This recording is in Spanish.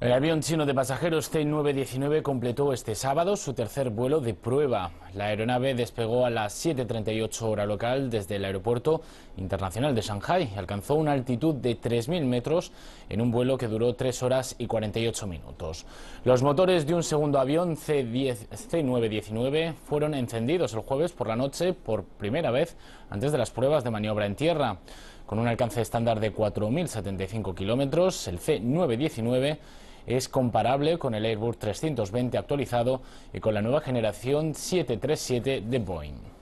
El avión chino de pasajeros C919 completó este sábado su tercer vuelo de prueba. La aeronave despegó a las 7.38 hora local desde el Aeropuerto Internacional de Shanghái. Alcanzó una altitud de 3.000 metros en un vuelo que duró 3 horas y 48 minutos. Los motores de un segundo avión C919 fueron encendidos el jueves por la noche por primera vez antes de las pruebas de maniobra en tierra. Con un alcance estándar de 4.075 kilómetros, el C919 es comparable con el Airbus 320 actualizado y con la nueva generación 737 de Boeing.